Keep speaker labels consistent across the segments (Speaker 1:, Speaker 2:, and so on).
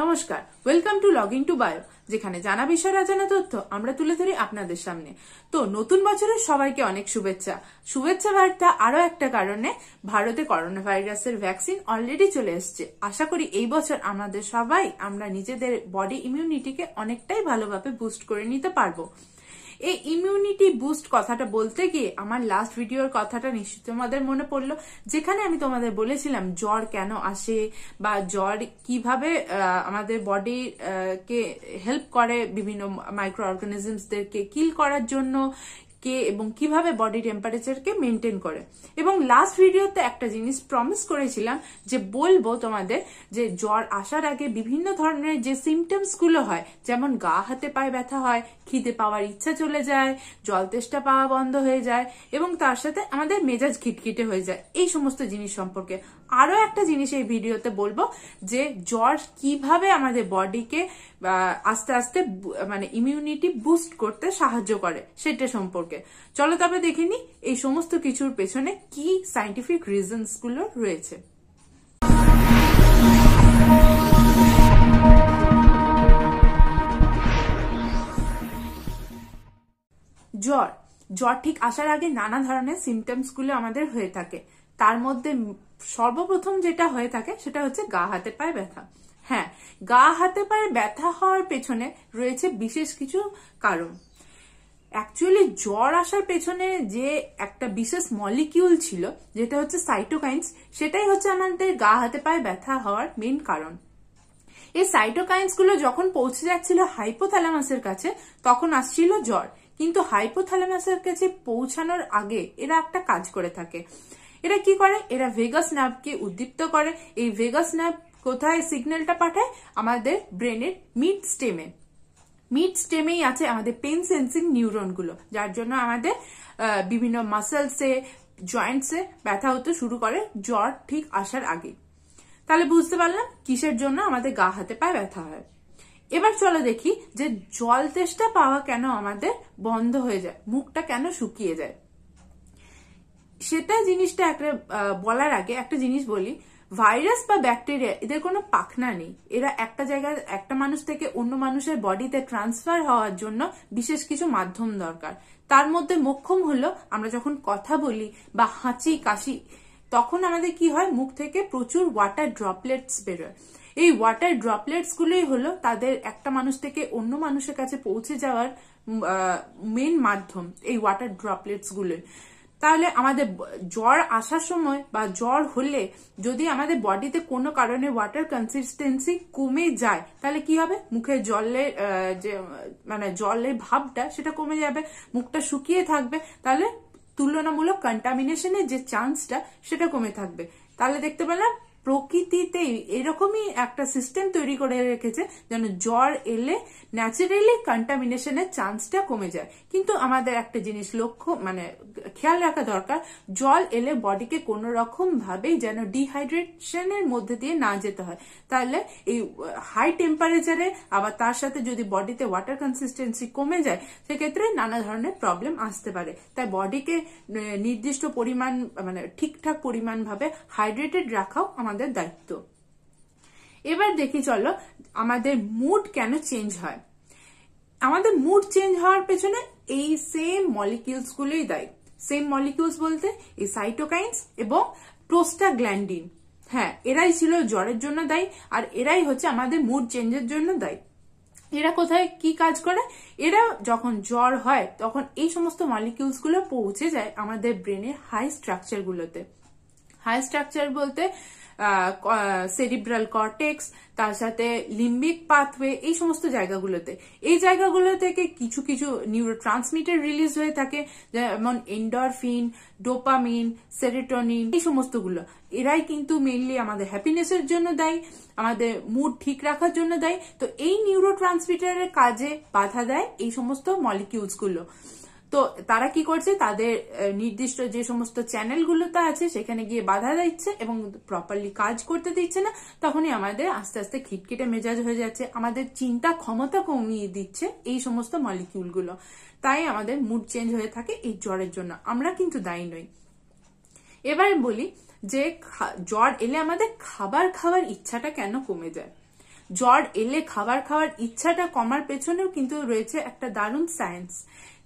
Speaker 1: নমস্কার welcome to logging to bio যেখানে জানা বিষয় রাজানো তথ্য আমরা তুলে ধরি আপনাদের সামনে তো নতুন বছরের সবাইকে অনেক শুভেচ্ছা শুভেচ্ছা বার্তা আরো একটা কারণে ভারতে করোনা ভাইরাসের ভ্যাকসিন অলরেডি চলে এসছে আশা করি এই বছর আমাদের সবাই আমরা নিজেদের বডি ইমিউনিটিকে অনেকটাই ভালোভাবে বুস্ট করে নিতে পারবো এই ইমিউনিটি বুস্ট কথাটা বলতে গিয়ে আমার লাস্ট ভিডিওর কথাটা নিশ্চিত তোমাদের মনে পড়লো যেখানে আমি তোমাদের বলেছিলাম জ্বর কেন আসে বা জ্বর কিভাবে আমাদের বডি কে হেল্প করে বিভিন্ন মাইক্রো অর্গানিজমসদেরকে কিল করার জন্য কে এবং কিভাবে বডি টেম্পারেচারকে মেনটেন করে এবং লাস্ট ভিডিওতে একটা জিনিস প্রমিস করেছিলাম যে বলবো তোমাদের যে জ্বর আসার আগে বিভিন্ন ধরনের যে সিমটমসগুলো হয় যেমন গা হাতে পায়ে ব্যথা হয় খিদে পাওয়ার ইচ্ছা চলে যায় জল তেষ্টা পাওয়া বন্ধ হয়ে যায় এবং তার সাথে আমাদের মেজাজ খিটখিটে হয়ে যায় এই সমস্ত জিনিস সম্পর্কে আরও একটা জিনিস এই ভিডিওতে বলবো যে জ্বর কিভাবে আমাদের বডিকে আস্তে আস্তে মানে ইমিউনিটি বুস্ট করতে সাহায্য করে সেটা সম্পর্কে সম্পর্কে চলো তবে দেখে নি এই সমস্ত কিছুর পেছনে কি সাইন্টিফিক রিজনস গুলো রয়েছে জ্বর জ্বর ঠিক আসার আগে নানা ধরনের সিমটমস গুলো আমাদের হয়ে থাকে তার মধ্যে সর্বপ্রথম যেটা হয়ে থাকে সেটা হচ্ছে গা হাতে পায়ে ব্যথা হ্যাঁ গা হাতে পায়ে ব্যথা হওয়ার পেছনে রয়েছে বিশেষ কিছু কারণ অ্যাকচুয়ালি জ্বর আসার পেছনে যে একটা বিশেষ মলিকিউল ছিল যেটা হচ্ছে সাইটোকাইন্স সেটাই হচ্ছে আমাদের গা হাতে পায়ে ব্যথা হওয়ার মেন কারণ এই সাইটোকাইন্সগুলো যখন পৌঁছে যাচ্ছিল হাইপোথ্যালামাসের কাছে তখন আসছিল জ্বর কিন্তু হাইপোথ্যালামাসের কাছে পৌঁছানোর আগে এরা একটা কাজ করে থাকে এরা কি করে এরা ভেগাস নার্ভকে উদ্দীপ্ত করে এই ভেগাস নার্ভ কোথায় সিগন্যালটা পাঠায় আমাদের ব্রেনের মিড স্টেমে মিড স্টেমেই আছে আমাদের পেন সেন্সিং নিউরনগুলো যার জন্য আমাদের বিভিন্ন মাসেলসে জয়েন্টসে ব্যথা হতে শুরু করে জ্বর ঠিক আসার আগে তাহলে বুঝতে পারলাম কিসের জন্য আমাদের গা হাতে পায়ে ব্যথা হয় এবার চলো দেখি যে জল তেষ্টা পাওয়া কেন আমাদের বন্ধ হয়ে যায় মুখটা কেন শুকিয়ে যায় সেটা জিনিসটা একটা বলার আগে একটা জিনিস বলি ভাইরাস বা ব্যাকটেরিয়া এদের কোনো পাখনা নেই এরা একটা জায়গায় একটা মানুষ থেকে অন্য মানুষের বডিতে ট্রান্সফার হওয়ার জন্য বিশেষ কিছু মাধ্যম দরকার তার মধ্যে মোক্ষম হলো আমরা যখন কথা বলি বা হাঁচি কাশি তখন আমাদের কি হয় মুখ থেকে প্রচুর ওয়াটার ড্রপলেটস বেরোয় এই ওয়াটার ড্রপলেটস গুলোই হলো তাদের একটা মানুষ থেকে অন্য মানুষের কাছে পৌঁছে যাওয়ার মেন মাধ্যম এই ওয়াটার ড্রপলেটস গুলোই তাহলে আমাদের জ্বর আসার সময় বা জ্বর হলে যদি আমাদের বডিতে কোনো কারণে ওয়াটার কনসিস্টেন্সি কমে যায় তাহলে কি হবে মুখে জলের যে মানে জলের ভাবটা সেটা কমে যাবে মুখটা শুকিয়ে থাকবে তাহলে তুলনামূলক কন্টামিনেশনের যে চান্সটা সেটা কমে থাকবে তাহলে দেখতে পেলাম প্রকৃতিতেই এরকমই একটা সিস্টেম তৈরি করে রেখেছে যেন জ্বর এলে ন্যাচারালি কন্টামিনেশনের চান্সটা কমে যায় কিন্তু আমাদের একটা জিনিস লক্ষ্য মানে খেয়াল রাখা দরকার জল এলে বডিকে কোনো রকম ভাবেই যেন ডিহাইড্রেশনের মধ্যে দিয়ে না যেতে হয় তাহলে এই হাই টেম্পারেচারে আবার তার সাথে যদি বডিতে ওয়াটার কনসিস্টেন্সি কমে যায় সেক্ষেত্রে নানা ধরনের প্রবলেম আসতে পারে তাই বডিকে নির্দিষ্ট পরিমাণ মানে ঠিকঠাক পরিমাণ ভাবে হাইড্রেটেড রাখাও আমাদের আমাদের দায়িত্ব এবার দেখি চলো আমাদের মুড কেন চেঞ্জ হয় আমাদের মুড চেঞ্জ হওয়ার পেছনে এই সেম মলিকিউলস গুলোই দায়ী সেম মলিকিউলস বলতে এই সাইটোকাইন্স এবং প্রোস্টাগ্ল্যান্ডিন হ্যাঁ এরাই ছিল জ্বরের জন্য দায়ী আর এরাই হচ্ছে আমাদের মুড চেঞ্জের জন্য দায়ী এরা কোথায় কি কাজ করে এরা যখন জ্বর হয় তখন এই সমস্ত মলিকিউলস গুলো পৌঁছে যায় আমাদের ব্রেনের হাই স্ট্রাকচার গুলোতে হাই স্ট্রাকচার বলতে সেরিব্রাল কর্টেক্স তার সাথে লিম্বিক পাথওয়ে এই সমস্ত জায়গাগুলোতে এই জায়গাগুলো থেকে কিছু কিছু নিউরো ট্রান্সমিটার রিলিজ হয়ে থাকে যেমন এন্ডরফিন ডোপামিন সেরেটনিন এই সমস্তগুলো এরাই কিন্তু মেনলি আমাদের হ্যাপিনেসের জন্য দেয় আমাদের মুড ঠিক রাখার জন্য দেয় তো এই নিউরো ট্রান্সমিটারের কাজে বাধা দেয় এই সমস্ত মলিকিউলসগুলো তো তারা কি করছে তাদের নির্দিষ্ট যে সমস্ত চ্যানেলগুলোতে আছে সেখানে গিয়ে বাধা দিচ্ছে এবং প্রপারলি কাজ করতে দিচ্ছে না তখনই আমাদের আস্তে আস্তে খিটখিটে মেজাজ হয়ে যাচ্ছে আমাদের চিন্তা ক্ষমতা কমিয়ে দিচ্ছে এই সমস্ত মলিকিউলগুলো তাই আমাদের মুড চেঞ্জ হয়ে থাকে এই জ্বরের জন্য আমরা কিন্তু দায়ী নই এবার বলি যে জ্বর এলে আমাদের খাবার খাওয়ার ইচ্ছাটা কেন কমে যায় জ্বর এলে খাবার খাওয়ার ইচ্ছাটা কমার পেছনেও কিন্তু রয়েছে একটা দারুণ সায়েন্স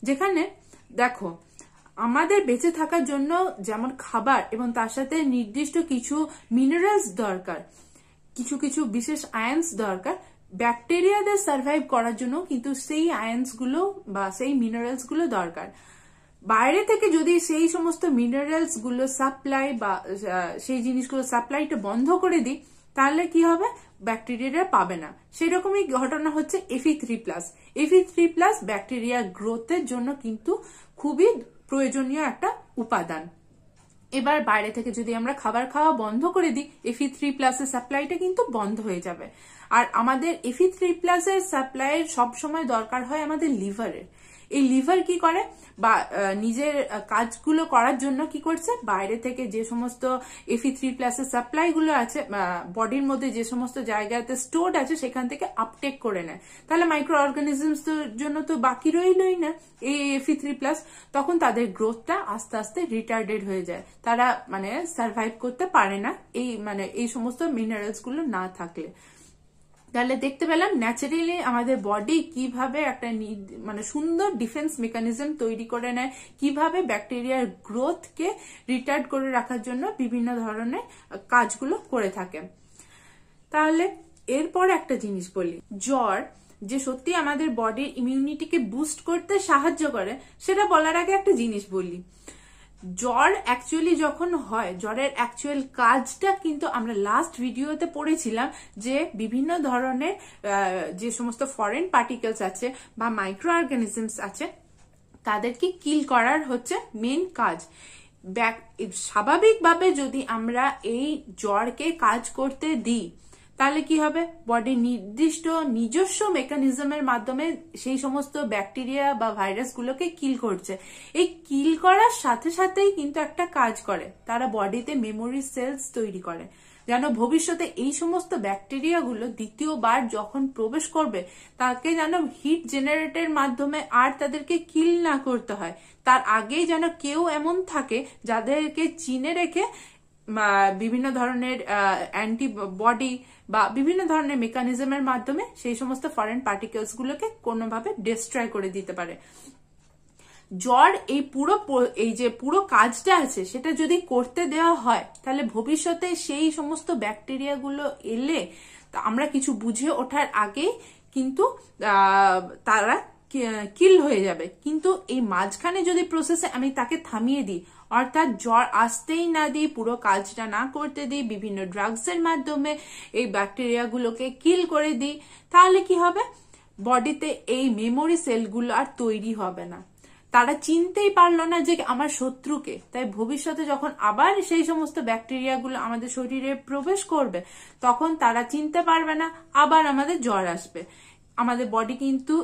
Speaker 1: যেখানে দেখো আমাদের বেঁচে থাকার জন্য যেমন খাবার এবং তার সাথে নির্দিষ্ট কিছু মিনারেলস দরকার কিছু কিছু বিশেষ আয়ন্স দরকার ব্যাকটেরিয়াদের সার্ভাইভ করার জন্য কিন্তু সেই গুলো বা সেই মিনারেলসগুলো দরকার বাইরে থেকে যদি সেই সমস্ত মিনারেলস গুলো সাপ্লাই বা সেই জিনিসগুলো সাপ্লাইটা বন্ধ করে দিই তাহলে কি হবে ব্যাকটেরিয়াটা পাবে না সেরকমই ঘটনা হচ্ছে F E three plus F E three plus bacteria গ্রোথের জন্য কিন্তু খুবই প্রয়োজনীয় একটা উপাদান এবার বাইরে থেকে যদি আমরা খাবার খাওয়া বন্ধ করে দিই এফি থ্রি প্লাসের সাপ্লাইটা কিন্তু বন্ধ হয়ে যাবে আর আমাদের এফি থ্রি প্লাসের সাপ্লাইয়ের সবসময় দরকার হয় আমাদের লিভারের এই লিভার কি করে বা নিজের কাজগুলো করার জন্য কি করছে বাইরে থেকে যে সমস্ত এফি থ্রি প্লাসের সাপ্লাইগুলো আছে বডির মধ্যে যে সমস্ত জায়গাতে স্টোর্ড আছে সেখান থেকে আপটেক করে নেয় তাহলে মাইক্রো অর্গানিজমস জন্য তো বাকি রইলই না এই এফি থ্রি প্লাস তখন তাদের গ্রোথটা আস্তে আস্তে রিটার্ডেড হয়ে যায় তারা মানে সার্ভাইভ করতে পারে না এই মানে এই সমস্ত মিনারেলসগুলো না থাকলে তাহলে দেখতে পেলাম ন্যাচারালি আমাদের বডি কিভাবে একটা মানে সুন্দর ডিফেন্স মেকানিজম তৈরি করে নেয় কিভাবে ব্যাকটেরিয়ার গ্রোথকে রিটার্ড করে রাখার জন্য বিভিন্ন ধরনের কাজগুলো করে থাকে তাহলে এরপর একটা জিনিস বলি জ্বর যে সত্যি আমাদের বডির ইমিউনিটিকে বুস্ট করতে সাহায্য করে সেটা বলার আগে একটা জিনিস বলি জ্বর অ্যাকচুয়ালি যখন হয় জ্বরের অ্যাকচুয়াল কাজটা কিন্তু আমরা লাস্ট ভিডিওতে পড়েছিলাম যে বিভিন্ন ধরনের যে সমস্ত ফরেন পার্টিকেলস আছে বা মাইক্রো অর্গানিজমস আছে তাদেরকে কিল করার হচ্ছে মেন কাজ স্বাভাবিকভাবে যদি আমরা এই জ্বরকে কাজ করতে দিই তাহলে কি হবে বডির নির্দিষ্ট নিজস্ব মেকানিজমের মাধ্যমে সেই সমস্ত ব্যাকটেরিয়া বা ভাইরাসগুলোকে কিল করছে এই কিল করার সাথে সাথেই কিন্তু একটা কাজ করে তারা বডিতে মেমোরি সেলস তৈরি করে যেন ভবিষ্যতে এই সমস্ত ব্যাকটেরিয়াগুলো দ্বিতীয়বার যখন প্রবেশ করবে তাকে যেন হিট জেনারেটের মাধ্যমে আর তাদেরকে কিল না করতে হয় তার আগেই যেন কেউ এমন থাকে যাদেরকে চিনে রেখে বিভিন্ন ধরনের অ্যান্টিবডি বা বিভিন্ন ধরনের মেকানিজমের মাধ্যমে সেই সমস্ত ফরেন পার্টিকেলস গুলোকে কোনোভাবে ডিস্ট্রয় করে দিতে পারে জ্বর এই পুরো এই যে পুরো কাজটা আছে সেটা যদি করতে দেওয়া হয় তাহলে ভবিষ্যতে সেই সমস্ত ব্যাকটেরিয়াগুলো এলে আমরা কিছু বুঝে ওঠার আগেই কিন্তু তারা কিল হয়ে যাবে কিন্তু এই মাঝখানে যদি প্রসেসে আমি তাকে থামিয়ে দিই অর্থাৎ জ্বর আসতেই না দিই পুরো কাজটা না করতে দিই বিভিন্ন ড্রাগসের মাধ্যমে এই ব্যাকটেরিয়াগুলোকে কিল করে দিই তাহলে কি হবে বডিতে এই মেমোরি সেলগুলো আর তৈরি হবে না তারা চিনতেই পারলো না যে আমার শত্রুকে তাই ভবিষ্যতে যখন আবার সেই সমস্ত ব্যাকটেরিয়াগুলো আমাদের শরীরে প্রবেশ করবে তখন তারা চিনতে পারবে না আবার আমাদের জ্বর আসবে আমাদের বডি কিন্তু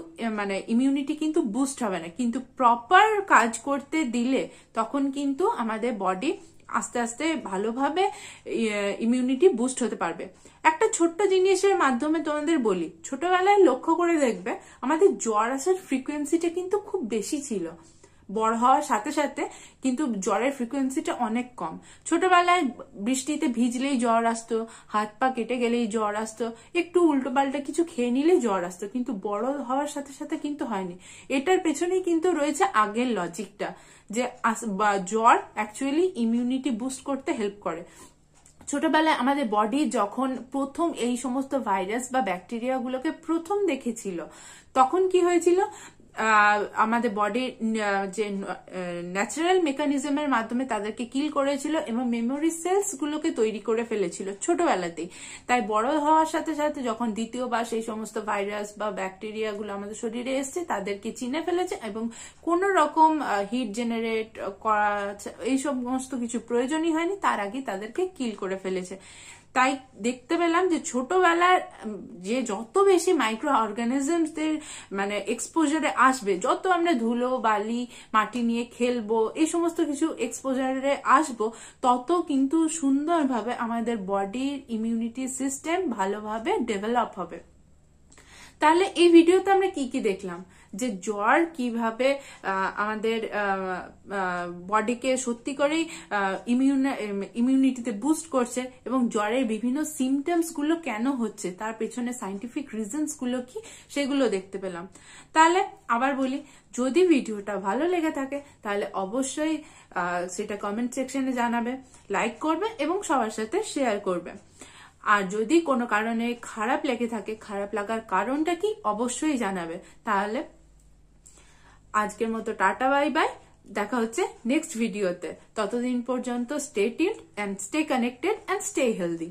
Speaker 1: মানে ইমিউনিটি কিন্তু বুস্ট হবে না কিন্তু প্রপার কাজ করতে দিলে তখন কিন্তু আমাদের বডি আস্তে আস্তে ভালোভাবে ইমিউনিটি বুস্ট হতে পারবে একটা ছোট্ট জিনিসের মাধ্যমে তোমাদের বলি ছোটবেলায় লক্ষ্য করে দেখবে আমাদের জ্বর আসার ফ্রিকোয়েন্সিটা কিন্তু খুব বেশি ছিল বড় হওয়ার সাথে সাথে কিন্তু জ্বরের ফ্রিকোয়েন্সিটা অনেক কম ছোটবেলায় বৃষ্টিতে ভিজলেই জ্বর আসতো হাত পা কেটে গেলেই জ্বর আসতো একটু উল্টো পাল্টা কিছু খেয়ে নিলেই জ্বর আসতো কিন্তু বড় হওয়ার সাথে সাথে কিন্তু হয়নি এটার পেছনেই কিন্তু রয়েছে আগের লজিকটা যে জ্বর অ্যাকচুয়ালি ইমিউনিটি বুস্ট করতে হেল্প করে ছোটবেলায় আমাদের বডি যখন প্রথম এই সমস্ত ভাইরাস বা ব্যাকটেরিয়াগুলোকে প্রথম দেখেছিল তখন কি হয়েছিল আমাদের বডির যে ন্যাচারাল মেকানিজমের মাধ্যমে তাদেরকে কিল করেছিল এবং মেমোরি সেলস গুলোকে তৈরি করে ফেলেছিল ছোটবেলাতেই তাই বড় হওয়ার সাথে সাথে যখন দ্বিতীয়বার সেই সমস্ত ভাইরাস বা ব্যাকটেরিয়া গুলো আমাদের শরীরে এসছে তাদেরকে চিনে ফেলেছে এবং কোন রকম হিট জেনারেট করা এই সমস্ত কিছু প্রয়োজনই হয়নি তার আগে তাদেরকে কিল করে ফেলেছে তাই দেখতে পেলাম যে ছোটবেলার যে যত বেশি মাইক্রো অর্গানিজমসদের মানে এক্সপোজারে আসবে যত আমরা ধুলো বালি মাটি নিয়ে খেলবো এই সমস্ত কিছু এক্সপোজারে আসবো তত কিন্তু সুন্দরভাবে আমাদের বডির ইমিউনিটি সিস্টেম ভালোভাবে ডেভেলপ হবে তাহলে এই ভিডিওতে আমরা কি কি দেখলাম যে জ্বর কিভাবে আমাদের বডিকে সত্যি করেই ইমিউন ইমিউনিটিতে বুস্ট করছে এবং জ্বরের বিভিন্ন সিমটমসগুলো কেন হচ্ছে তার পেছনে সাইন্টিফিক রিজনসগুলো কি সেগুলো দেখতে পেলাম তাহলে আবার বলি যদি ভিডিওটা ভালো লেগে থাকে তাহলে অবশ্যই সেটা কমেন্ট সেকশনে জানাবে লাইক করবে এবং সবার সাথে শেয়ার করবে আর যদি কোনো কারণে খারাপ লেগে থাকে খারাপ লাগার কারণটা কি অবশ্যই জানাবে তাহলে আজকের মতো টাটা বাই বাই দেখা হচ্ছে নেক্সট ভিডিওতে ততদিন পর্যন্ত stay tuned and stay connected and stay healthy